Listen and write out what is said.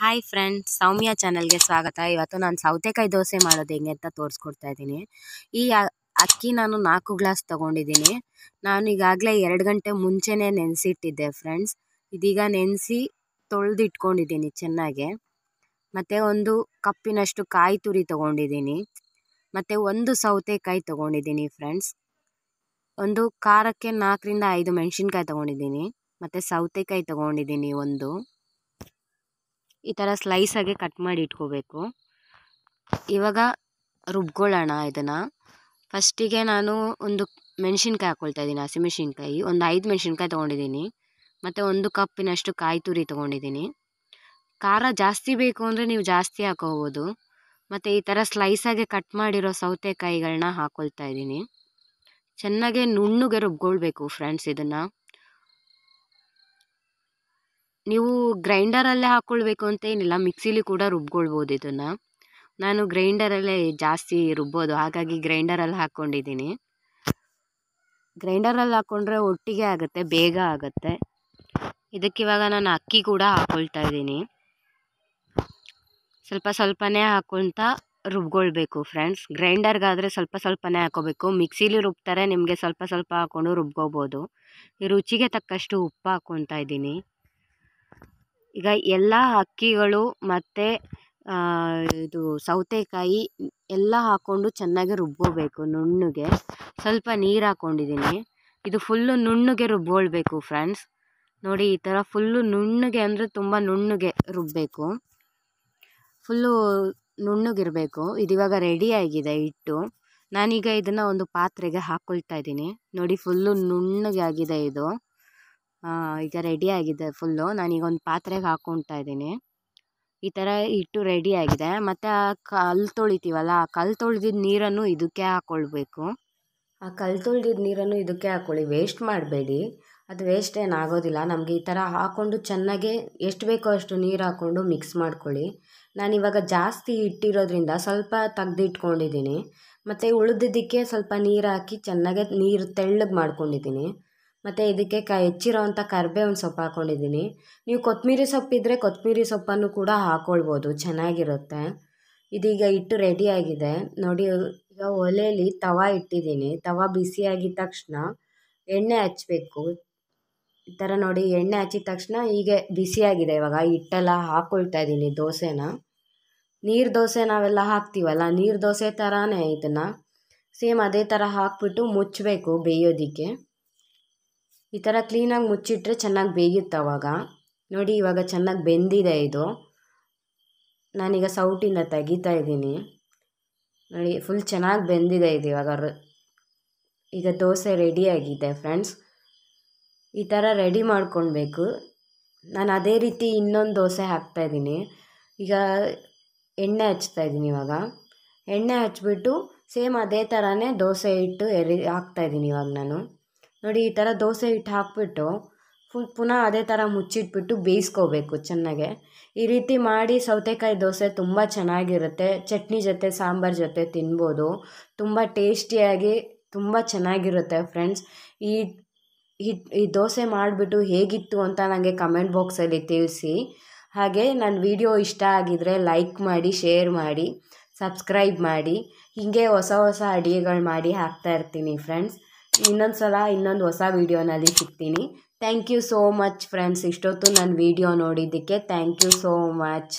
hi friends ಸೌಮ್ಯ ಚಾನಲ್ಗೆ ಸ್ವಾಗತ ಇವತ್ತು ನಾನು ಸೌತೆಕಾಯಿ ದೋಸೆ ಮಾಡೋದು ಹೆಂಗೆ ಅಂತ ತೋರಿಸ್ಕೊಡ್ತಾ ಇದ್ದೀನಿ ಈ ಅಕ್ಕಿ ನಾನು ನಾಲ್ಕು ಗ್ಲಾಸ್ ತೊಗೊಂಡಿದ್ದೀನಿ ನಾನು ಈಗಾಗಲೇ ಎರಡು ಗಂಟೆ ಮುಂಚೆನೇ ನೆನೆಸಿಟ್ಟಿದ್ದೆ ಫ್ರೆಂಡ್ಸ್ ಇದೀಗ ನೆನೆಸಿ ತೊಳೆದು ಇಟ್ಕೊಂಡಿದ್ದೀನಿ ಚೆನ್ನಾಗೆ ಮತ್ತು ಒಂದು ಕಪ್ಪಿನಷ್ಟು ಕಾಯಿ ತುರಿ ತೊಗೊಂಡಿದ್ದೀನಿ ಮತ್ತು ಒಂದು ಸೌತೆಕಾಯಿ ತೊಗೊಂಡಿದ್ದೀನಿ ಫ್ರೆಂಡ್ಸ್ ಒಂದು ಖಾರಕ್ಕೆ ನಾಲ್ಕರಿಂದ ಐದು ಮೆಣಸಿನ್ಕಾಯಿ ತೊಗೊಂಡಿದ್ದೀನಿ ಮತ್ತು ಸೌತೆಕಾಯಿ ತೊಗೊಂಡಿದ್ದೀನಿ ಒಂದು ಈ ಥರ ಸ್ಲೈಸಾಗೆ ಕಟ್ ಮಾಡಿ ಇಟ್ಕೋಬೇಕು ಇವಾಗ ರುಬ್ಕೊಳ್ಳೋಣ ಇದನ್ನು ಫಸ್ಟಿಗೆ ನಾನು ಒಂದು ಮೆಣಸಿನ್ಕಾಯಿ ಹಾಕ್ಕೊಳ್ತಾ ಇದ್ದೀನಿ ಹಸಿಮೆಣ್ಸಿನ್ಕಾಯಿ ಒಂದು ಐದು ಮೆಣಸಿನ್ಕಾಯಿ ತೊಗೊಂಡಿದ್ದೀನಿ ಮತ್ತು ಒಂದು ಕಪ್ಪಿನಷ್ಟು ಕಾಯಿ ತುರಿ ತೊಗೊಂಡಿದ್ದೀನಿ ಖಾರ ಜಾಸ್ತಿ ಬೇಕು ಅಂದರೆ ನೀವು ಜಾಸ್ತಿ ಹಾಕೋಬೋದು ಮತ್ತು ಈ ಥರ ಸ್ಲೈಸಾಗೆ ಕಟ್ ಮಾಡಿರೋ ಸೌತೆಕಾಯಿಗಳನ್ನ ಹಾಕ್ಕೊಳ್ತಾ ಇದ್ದೀನಿ ಚೆನ್ನಾಗೆ ನುಣ್ಣಗೆ ರುಬ್ಕೊಳ್ಬೇಕು ಫ್ರೆಂಡ್ಸ್ ಇದನ್ನು ನೀವು ಗ್ರೈಂಡರಲ್ಲೇ ಹಾಕ್ಕೊಳ್ಬೇಕು ಏನಿಲ್ಲ ಮಿಕ್ಸಿಲಿ ಕೂಡ ರುಬ್ಕೊಳ್ಬೋದು ಇದನ್ನು ನಾನು ಗ್ರೈಂಡರಲ್ಲೇ ಜಾಸ್ತಿ ರುಬ್ಬೋದು ಹಾಗಾಗಿ ಗ್ರೈಂಡರಲ್ಲಿ ಹಾಕ್ಕೊಂಡಿದ್ದೀನಿ ಗ್ರೈಂಡರಲ್ಲಿ ಹಾಕ್ಕೊಂಡ್ರೆ ಒಟ್ಟಿಗೆ ಆಗುತ್ತೆ ಬೇಗ ಆಗುತ್ತೆ ಇದಕ್ಕಿವಾಗ ನಾನು ಅಕ್ಕಿ ಕೂಡ ಹಾಕ್ಕೊಳ್ತಾ ಇದ್ದೀನಿ ಸ್ವಲ್ಪ ಸ್ವಲ್ಪನೇ ಹಾಕ್ಕೊಳ್ತಾ ರುಬ್ಕೊಳ್ಬೇಕು ಫ್ರೆಂಡ್ಸ್ ಗ್ರೈಂಡರ್ಗಾದರೆ ಸ್ವಲ್ಪ ಸ್ವಲ್ಪನೇ ಹಾಕೋಬೇಕು ಮಿಕ್ಸಿಲಿ ರುಬ್ತಾರೆ ನಿಮಗೆ ಸ್ವಲ್ಪ ಸ್ವಲ್ಪ ಹಾಕ್ಕೊಂಡು ರುಬ್ಕೋಬೋದು ರುಚಿಗೆ ತಕ್ಕಷ್ಟು ಉಪ್ಪು ಹಾಕ್ಕೊತಾ ಇದ್ದೀನಿ ಈಗ ಎಲ್ಲ ಅಕ್ಕಿಗಳು ಮತ್ತು ಇದು ಸೌತೆಕಾಯಿ ಎಲ್ಲ ಹಾಕ್ಕೊಂಡು ಚೆನ್ನಾಗಿ ರುಬ್ಬೋಬೇಕು ನುಣ್ಣಗೆ ಸ್ವಲ್ಪ ನೀರು ಹಾಕ್ಕೊಂಡಿದ್ದೀನಿ ಇದು ಫುಲ್ಲು ನುಣ್ಣಗೆ ರುಬ್ಬೋಳ್ಬೇಕು ಫ್ರೆಂಡ್ಸ್ ನೋಡಿ ಈ ಥರ ಫುಲ್ಲು ನುಣ್ಣಗೆ ಅಂದರೆ ತುಂಬ ನುಣ್ಣಗೆ ರುಬ್ಬಬೇಕು ಫುಲ್ಲು ನುಣ್ಣಗಿರಬೇಕು ಇದು ಇವಾಗ ಆಗಿದೆ ಹಿಟ್ಟು ನಾನೀಗ ಇದನ್ನು ಒಂದು ಪಾತ್ರೆಗೆ ಹಾಕ್ಕೊಳ್ತಾ ಇದ್ದೀನಿ ನೋಡಿ ಫುಲ್ಲು ನುಣ್ಣಗೆ ಆಗಿದೆ ಇದು ಈಗ ರೆಡಿ ಆಗಿದೆ ಫುಲ್ಲು ನಾನೀಗೊಂದು ಪಾತ್ರೆಗೆ ಹಾಕ್ಕೊಳ್ತಾ ಇದ್ದೀನಿ ಈ ಥರ ಇಟ್ಟು ರೆಡಿ ಆಗಿದೆ ಮತ್ತು ಆ ಕಲ್ಲು ತೊಳಿತೀವಲ್ಲ ಆ ಕಲ್ಲು ತೊಳೆದಿದ್ದ ನೀರನ್ನು ಇದಕ್ಕೆ ಹಾಕ್ಕೊಳ್ಬೇಕು ಆ ಕಲ್ಲು ತೊಳೆದಿದ್ದ ನೀರನ್ನು ಇದಕ್ಕೆ ಹಾಕ್ಕೊಳ್ಳಿ ವೇಸ್ಟ್ ಮಾಡಬೇಡಿ ಅದು ವೇಸ್ಟ್ ಏನಾಗೋದಿಲ್ಲ ನಮಗೆ ಈ ಥರ ಹಾಕ್ಕೊಂಡು ಚೆನ್ನಾಗಿ ಎಷ್ಟು ಬೇಕೋ ಅಷ್ಟು ನೀರು ಹಾಕ್ಕೊಂಡು ಮಿಕ್ಸ್ ಮಾಡ್ಕೊಳ್ಳಿ ನಾನಿವಾಗ ಜಾಸ್ತಿ ಇಟ್ಟಿರೋದ್ರಿಂದ ಸ್ವಲ್ಪ ತೆಗ್ದಿಟ್ಕೊಂಡಿದ್ದೀನಿ ಮತ್ತು ಉಳಿದಿದ್ದಕ್ಕೆ ಸ್ವಲ್ಪ ನೀರು ಹಾಕಿ ಚೆನ್ನಾಗೆ ನೀರು ತೆಳ್ಳಗೆ ಮಾಡ್ಕೊಂಡಿದ್ದೀನಿ ಮತ್ತು ಇದಕ್ಕೆ ಕ ಹೆಚ್ಚಿರೋವಂಥ ಕರ್ಬೇವಿನ ಸೊಪ್ಪು ಹಾಕ್ಕೊಂಡಿದ್ದೀನಿ ನೀವು ಕೊತ್ತಂಬರಿ ಸೊಪ್ಪಿದ್ದರೆ ಕೊತ್ತಂಬರಿ ಸೊಪ್ಪನ್ನು ಕೂಡ ಹಾಕ್ಕೊಳ್ಬೋದು ಚೆನ್ನಾಗಿರುತ್ತೆ ಇದೀಗ ಹಿಟ್ಟು ರೆಡಿಯಾಗಿದೆ ನೋಡಿ ಈಗ ಒಲೆಯಲ್ಲಿ ತವಾ ಇಟ್ಟಿದ್ದೀನಿ ತವಾ ಬಿಸಿಯಾಗಿದ ತಕ್ಷಣ ಎಣ್ಣೆ ಹಚ್ಚಬೇಕು ಈ ಥರ ನೋಡಿ ಎಣ್ಣೆ ಹಚ್ಚಿದ ತಕ್ಷಣ ಹೀಗೆ ಬಿಸಿಯಾಗಿದೆ ಇವಾಗ ಹಿಟ್ಟೆಲ್ಲ ಹಾಕ್ಕೊಳ್ತಾ ಇದ್ದೀನಿ ದೋಸೆನ ನೀರು ದೋಸೆ ನಾವೆಲ್ಲ ಹಾಕ್ತೀವಲ್ಲ ನೀರು ದೋಸೆ ಥರನೇ ಇದನ್ನು ಸೇಮ್ ಅದೇ ಥರ ಹಾಕ್ಬಿಟ್ಟು ಮುಚ್ಚಬೇಕು ಬೇಯೋದಕ್ಕೆ ಈ ಥರ ಕ್ಲೀನಾಗಿ ಮುಚ್ಚಿಟ್ರೆ ಚೆನ್ನಾಗಿ ಬೇಯುತ್ತೆ ಆವಾಗ ನೋಡಿ ಇವಾಗ ಚೆನ್ನಾಗಿ ಬೆಂದಿದೆ ಇದು ನಾನೀಗ ಸೌಟಿಂದ ತೆಗಿತಾ ಇದ್ದೀನಿ ನೋಡಿ ಫುಲ್ ಚೆನ್ನಾಗಿ ಬೆಂದಿದೆ ಇದು ಇವಾಗ ಈಗ ದೋಸೆ ರೆಡಿಯಾಗಿದೆ ಫ್ರೆಂಡ್ಸ್ ಈ ಥರ ರೆಡಿ ಮಾಡ್ಕೊಳ್ಬೇಕು ನಾನು ಅದೇ ರೀತಿ ಇನ್ನೊಂದು ದೋಸೆ ಹಾಕ್ತಾಯಿದ್ದೀನಿ ಈಗ ಎಣ್ಣೆ ಹಚ್ತಾ ಇದ್ದೀನಿ ಇವಾಗ ಎಣ್ಣೆ ಹಚ್ಬಿಟ್ಟು ಸೇಮ್ ಅದೇ ಥರನೇ ದೋಸೆ ಇಟ್ಟು ಎರಿ ಹಾಕ್ತಾಯಿದ್ದೀನಿ ಇವಾಗ ನಾನು ನೋಡಿ ಈ ಥರ ದೋಸೆ ಹಿಟ್ಟು ಹಾಕಿಬಿಟ್ಟು ಪುನಃ ಅದೇ ಥರ ಮುಚ್ಚಿಟ್ಬಿಟ್ಟು ಬೇಯಿಸ್ಕೋಬೇಕು ಚೆನ್ನಾಗೆ ಈ ರೀತಿ ಮಾಡಿ ಸೌತೆಕಾಯಿ ದೋಸೆ ತುಂಬ ಚೆನ್ನಾಗಿರುತ್ತೆ ಚಟ್ನಿ ಜೊತೆ ಸಾಂಬಾರ್ ಜೊತೆ ತಿನ್ಬೋದು ತುಂಬ ಟೇಸ್ಟಿಯಾಗಿ ತುಂಬ ಚೆನ್ನಾಗಿರುತ್ತೆ ಫ್ರೆಂಡ್ಸ್ ಈ ಈ ದೋಸೆ ಮಾಡಿಬಿಟ್ಟು ಹೇಗಿತ್ತು ಅಂತ ನನಗೆ ಕಮೆಂಟ್ ಬಾಕ್ಸಲ್ಲಿ ತಿಳಿಸಿ ಹಾಗೆ ನನ್ನ ವಿಡಿಯೋ ಇಷ್ಟ ಆಗಿದರೆ ಲೈಕ್ ಮಾಡಿ ಶೇರ್ ಮಾಡಿ ಸಬ್ಸ್ಕ್ರೈಬ್ ಮಾಡಿ ಹೀಗೆ ಹೊಸ ಹೊಸ ಅಡುಗೆಗಳು ಮಾಡಿ ಹಾಕ್ತಾ ಇರ್ತೀನಿ ಫ್ರೆಂಡ್ಸ್ ಇನ್ನೊಂದು ಸಲ ಇನ್ನೊಂದು ಹೊಸ ವೀಡಿಯೋನಲ್ಲಿ ಸಿಗ್ತೀನಿ thank you so much friends ಇಷ್ಟೊತ್ತು ನನ್ನ ವೀಡಿಯೋ ನೋಡಿದ್ದಕ್ಕೆ ಥ್ಯಾಂಕ್ ಯು ಸೋ ಮಚ್